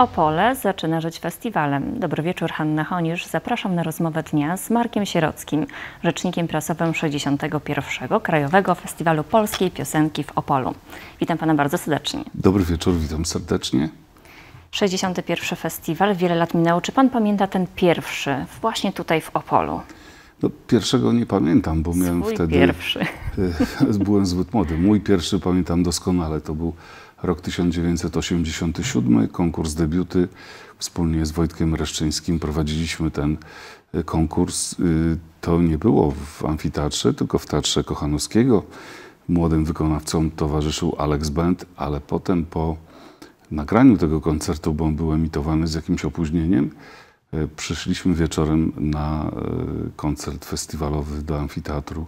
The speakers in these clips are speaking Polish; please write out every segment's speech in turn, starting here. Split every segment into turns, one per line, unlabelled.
Opole zaczyna żyć festiwalem. Dobry wieczór, Hanna Honisz. Zapraszam na rozmowę dnia z Markiem Sierockim, rzecznikiem prasowym 61. Krajowego Festiwalu Polskiej Piosenki w Opolu. Witam pana bardzo serdecznie.
Dobry wieczór, witam serdecznie.
61. Festiwal, wiele lat minęło. Czy pan pamięta ten pierwszy, właśnie tutaj w Opolu?
No, pierwszego nie pamiętam, bo Swój miałem wtedy. Pierwszy. E, byłem zbyt młody. Mój pierwszy pamiętam doskonale. To był Rok 1987, konkurs debiuty. Wspólnie z Wojtkiem Reszczyńskim prowadziliśmy ten y, konkurs. Y, to nie było w amfiteatrze, tylko w Teatrze Kochanowskiego. Młodym wykonawcom towarzyszył Alex Band, ale potem po nagraniu tego koncertu, bo on był emitowany z jakimś opóźnieniem, y, przyszliśmy wieczorem na koncert festiwalowy do amfiteatru,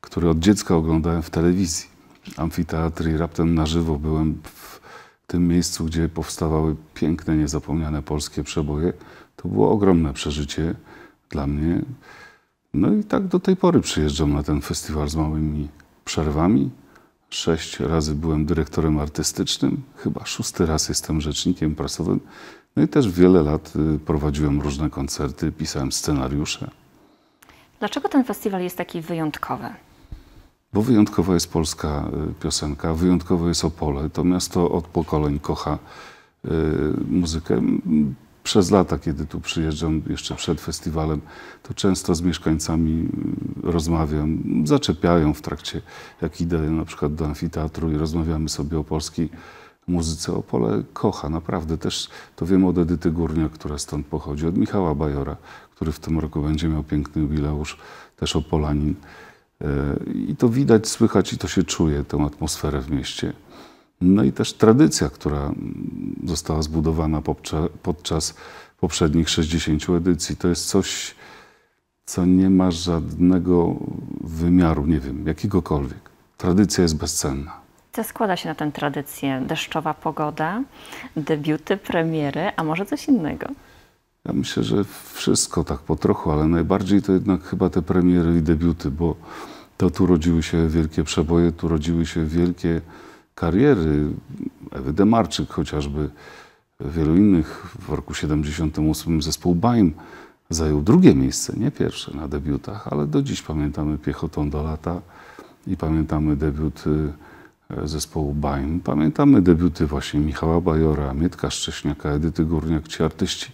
który od dziecka oglądałem w telewizji amfiteatr i raptem na żywo byłem w tym miejscu, gdzie powstawały piękne, niezapomniane polskie przeboje. To było ogromne przeżycie dla mnie. No i tak do tej pory przyjeżdżam na ten festiwal z małymi przerwami. Sześć razy byłem dyrektorem artystycznym, chyba szósty raz jestem rzecznikiem prasowym. No i też wiele lat y, prowadziłem różne koncerty, pisałem scenariusze.
Dlaczego ten festiwal jest taki wyjątkowy?
bo wyjątkowa jest polska y, piosenka, wyjątkowe jest Opole. To miasto od pokoleń kocha y, muzykę. Przez lata, kiedy tu przyjeżdżam, jeszcze przed festiwalem, to często z mieszkańcami y, rozmawiam, zaczepiają w trakcie, jak idę na przykład do amfiteatru i rozmawiamy sobie o polskiej muzyce. Opole kocha, naprawdę. Też to wiem od Edyty Górniak, która stąd pochodzi, od Michała Bajora, który w tym roku będzie miał piękny jubileusz, też opolanin. E, I to widać, słychać i to się czuje, tę atmosferę w mieście. No i też tradycja, która została zbudowana podczas poprzednich 60 edycji. To jest coś, co nie ma żadnego wymiaru, nie wiem, jakiegokolwiek. Tradycja jest bezcenna.
Co składa się na tę tradycję? Deszczowa pogoda, debiuty, premiery, a może coś innego?
Ja myślę, że wszystko tak po trochu, ale najbardziej to jednak chyba te premiery i debiuty, bo to tu rodziły się wielkie przeboje, tu rodziły się wielkie kariery. Ewy Demarczyk chociażby, wielu innych. W roku 78 zespół Baim zajął drugie miejsce, nie pierwsze na debiutach, ale do dziś pamiętamy Piechotą do lata i pamiętamy debiut y, zespołu Baim. Pamiętamy debiuty właśnie Michała Bajora, Mietka Szcześniaka, Edyty Górniak, ci artyści,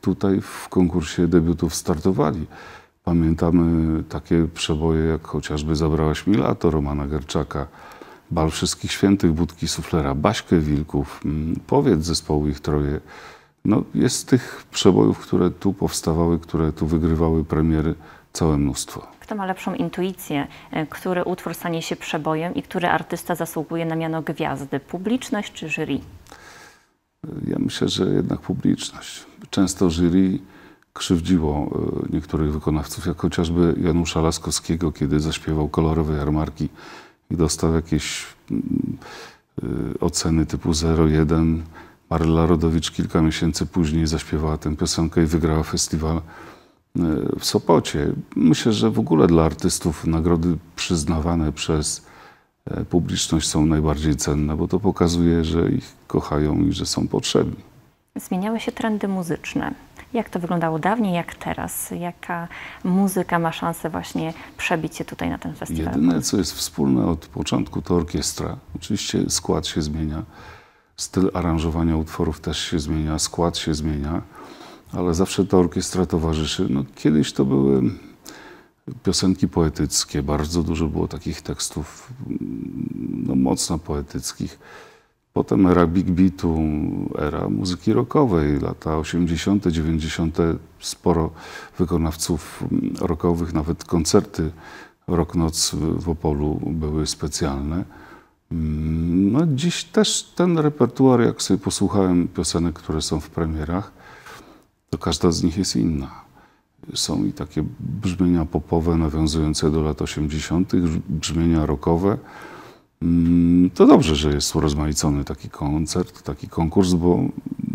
tutaj w konkursie debiutów startowali. Pamiętamy takie przeboje jak chociażby Zabrałaś mi lato Romana Gerczaka, Bal Wszystkich Świętych, Budki Suflera, Baśkę Wilków, mm, Powiedz zespołu ich troje. No, jest tych przebojów, które tu powstawały, które tu wygrywały premiery, całe mnóstwo.
Kto ma lepszą intuicję, e, który utwór stanie się przebojem i który artysta zasługuje na miano gwiazdy? Publiczność czy jury?
Ja myślę, że jednak publiczność często jury krzywdziło e, niektórych wykonawców, jak chociażby Janusza Laskowskiego, kiedy zaśpiewał kolorowe jarmarki i dostał jakieś mm, e, oceny typu 0,1. Marla Rodowicz kilka miesięcy później zaśpiewała tę piosenkę i wygrała festiwal e, w Sopocie. Myślę, że w ogóle dla artystów nagrody przyznawane przez publiczność są najbardziej cenne, bo to pokazuje, że ich kochają i że są potrzebni
zmieniały się trendy muzyczne. Jak to wyglądało dawniej, jak teraz? Jaka muzyka ma szansę właśnie przebić się tutaj na ten festiwal? Jedyne, co
jest wspólne od początku, to orkiestra. Oczywiście skład się zmienia, styl aranżowania utworów też się zmienia, skład się zmienia, ale zawsze ta orkiestra towarzyszy. No, kiedyś to były piosenki poetyckie, bardzo dużo było takich tekstów mm, no, mocno poetyckich. Potem era big beatu, era muzyki rockowej, lata 80., 90., sporo wykonawców rockowych, nawet koncerty Rock Noc w Opolu były specjalne. Mm, no dziś też ten repertuar, jak sobie posłuchałem piosenek, które są w premierach, to każda z nich jest inna. Są i takie brzmienia popowe nawiązujące do lat 80., brzmienia rockowe, Mm, to dobrze, że jest urozmaicony taki koncert, taki konkurs, bo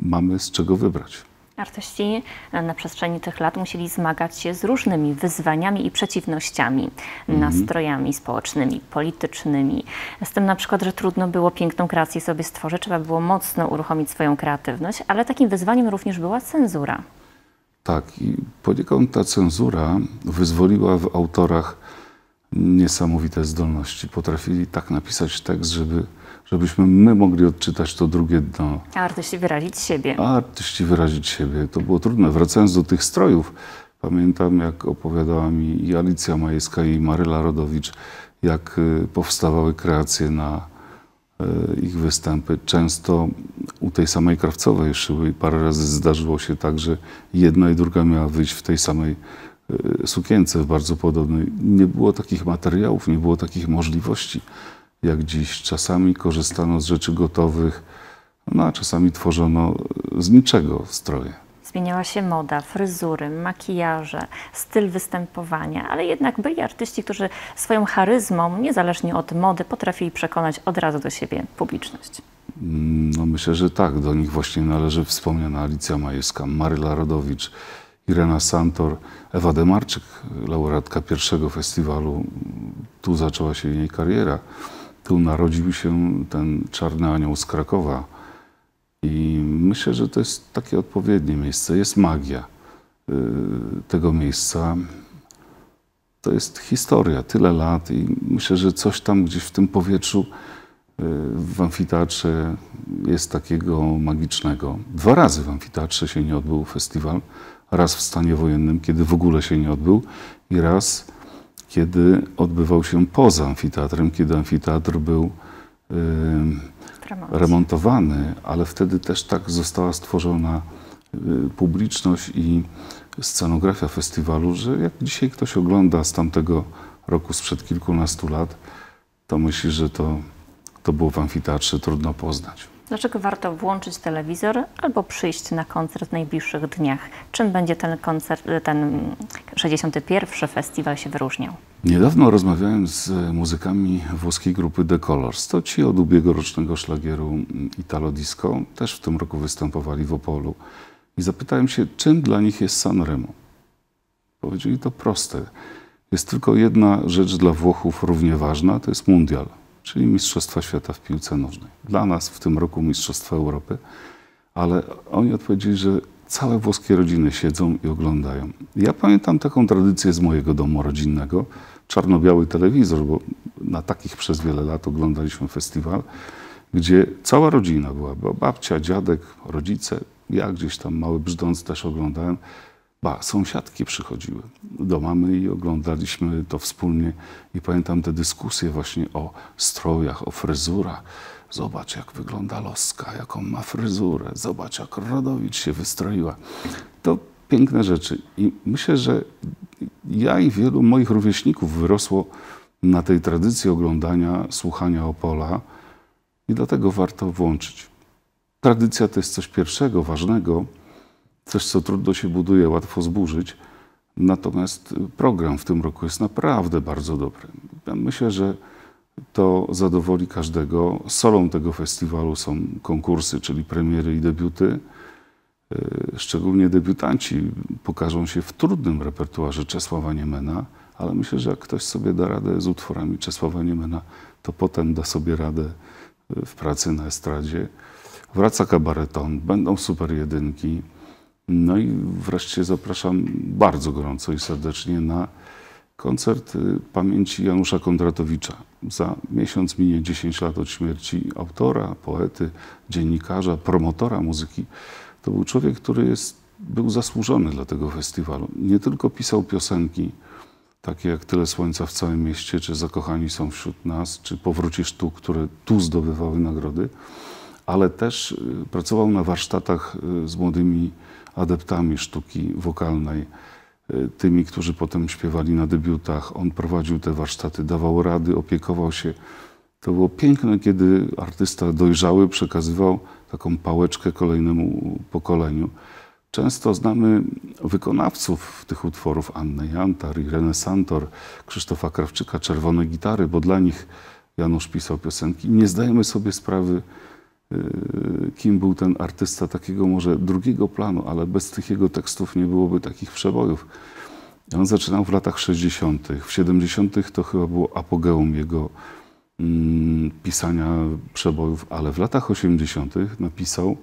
mamy z czego wybrać.
Artyści na przestrzeni tych lat musieli zmagać się z różnymi wyzwaniami i przeciwnościami, mhm. nastrojami społecznymi, politycznymi. Z tym na przykład, że trudno było piękną kreację sobie stworzyć, trzeba było mocno uruchomić swoją kreatywność, ale takim wyzwaniem również była cenzura.
Tak, i poniekąd ta cenzura wyzwoliła w autorach niesamowite zdolności. Potrafili tak napisać tekst, żeby, żebyśmy my mogli odczytać to drugie dno.
A artyści wyrazić siebie.
A artyści wyrazić siebie. To było trudne. Wracając do tych strojów, pamiętam jak opowiadała mi i Alicja Majewska i Maryla Rodowicz, jak y, powstawały kreacje na y, ich występy. Często u tej samej krawcowej szyły i parę razy zdarzyło się tak, że jedna i druga miała wyjść w tej samej Y, sukience w bardzo podobnej. Nie było takich materiałów, nie było takich możliwości jak dziś. Czasami korzystano z rzeczy gotowych, no a czasami tworzono y, z niczego stroje.
Zmieniała się moda, fryzury, makijaże, styl występowania, ale jednak byli artyści, którzy swoją charyzmą, niezależnie od mody, potrafili przekonać od razu do siebie publiczność.
Mm, no myślę, że tak. Do nich właśnie należy wspomniana Alicja Majewska, Maryla Rodowicz, Irena Santor, Ewa Demarczyk, laureatka pierwszego festiwalu. Tu zaczęła się jej kariera. Tu narodził się ten Czarny Anioł z Krakowa. I myślę, że to jest takie odpowiednie miejsce. Jest magia y, tego miejsca. To jest historia, tyle lat i myślę, że coś tam gdzieś w tym powietrzu y, w amfiteatrze jest takiego magicznego. Dwa razy w amfiteatrze się nie odbył festiwal raz w stanie wojennym, kiedy w ogóle się nie odbył i raz, kiedy odbywał się poza amfiteatrem, kiedy amfiteatr był y, remontowany, ale wtedy też tak została stworzona y, publiczność i scenografia festiwalu, że jak dzisiaj ktoś ogląda z tamtego roku, sprzed kilkunastu lat, to myśli, że to, to było w amfiteatrze trudno poznać.
Dlaczego warto włączyć telewizor albo przyjść na koncert w najbliższych dniach? Czym będzie ten koncert, ten 61. festiwal się wyróżniał?
Niedawno rozmawiałem z muzykami włoskiej grupy The Colors. To ci od ubiegłorocznego szlagieru Italo Disco też w tym roku występowali w Opolu. I zapytałem się, czym dla nich jest Sanremo. Powiedzieli to proste. Jest tylko jedna rzecz dla Włochów równie ważna, to jest mundial czyli Mistrzostwa Świata w piłce nożnej. Dla nas w tym roku Mistrzostwa Europy, ale oni odpowiedzieli, że całe włoskie rodziny siedzą i oglądają. Ja pamiętam taką tradycję z mojego domu rodzinnego, czarno-biały telewizor, bo na takich przez wiele lat oglądaliśmy festiwal, gdzie cała rodzina była, babcia, dziadek, rodzice, ja gdzieś tam mały brzdąc też oglądałem. Ba, sąsiadki przychodziły do mamy i oglądaliśmy to wspólnie. I pamiętam te dyskusje właśnie o strojach, o fryzurach. Zobacz, jak wygląda Loska, jaką ma fryzurę. Zobacz, jak Rodowicz się wystroiła. To piękne rzeczy. I myślę, że ja i wielu moich rówieśników wyrosło na tej tradycji oglądania, słuchania Opola i dlatego warto włączyć. Tradycja to jest coś pierwszego, ważnego, Coś, co trudno się buduje, łatwo zburzyć. Natomiast program w tym roku jest naprawdę bardzo dobry. Ja myślę, że to zadowoli każdego. Solą tego festiwalu są konkursy, czyli premiery i debiuty. E, szczególnie debiutanci pokażą się w trudnym repertuarze Czesława Niemena, ale myślę, że jak ktoś sobie da radę z utworami Czesława Niemena, to potem da sobie radę e, w pracy na estradzie. Wraca kabareton, będą super jedynki, no i wreszcie zapraszam bardzo gorąco i serdecznie na koncert y, pamięci Janusza Kondratowicza. Za miesiąc minie 10 lat od śmierci autora, poety, dziennikarza, promotora muzyki. To był człowiek, który jest, był zasłużony dla tego festiwalu. Nie tylko pisał piosenki, takie jak Tyle Słońca w całym mieście, czy Zakochani są wśród nas, czy Powrócisz tu, które tu zdobywały nagrody, ale też y, pracował na warsztatach y, z młodymi adeptami sztuki wokalnej, e, tymi, którzy potem śpiewali na debiutach. On prowadził te warsztaty, dawał rady, opiekował się. To było piękne, kiedy artysta dojrzały przekazywał taką pałeczkę kolejnemu pokoleniu. Często znamy wykonawców tych utworów, Anny Jantar, Irene Santor, Krzysztofa Krawczyka, Czerwone Gitary, bo dla nich Janusz pisał piosenki. Nie zdajemy sobie sprawy, Y, kim był ten artysta takiego może drugiego planu, ale bez tych jego tekstów nie byłoby takich przebojów. On zaczynał w latach 60. W 70. to chyba było apogeum jego mm, pisania przebojów, ale w latach 80. napisał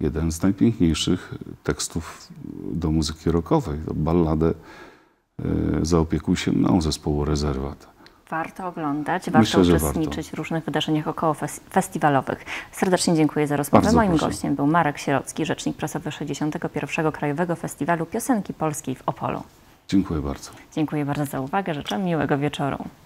jeden z najpiękniejszych tekstów do muzyki rockowej, balladę y, Zaopiekuj się mną zespołu Rezerwat.
Warto oglądać, warto uczestniczyć warto. w różnych wydarzeniach około festiwalowych. Serdecznie dziękuję za rozmowę. Bardzo Moim proszę. gościem był Marek Sierocki, rzecznik prasowy 61. Krajowego Festiwalu Piosenki Polskiej w Opolu.
Dziękuję bardzo.
Dziękuję bardzo za uwagę. Życzę miłego wieczoru.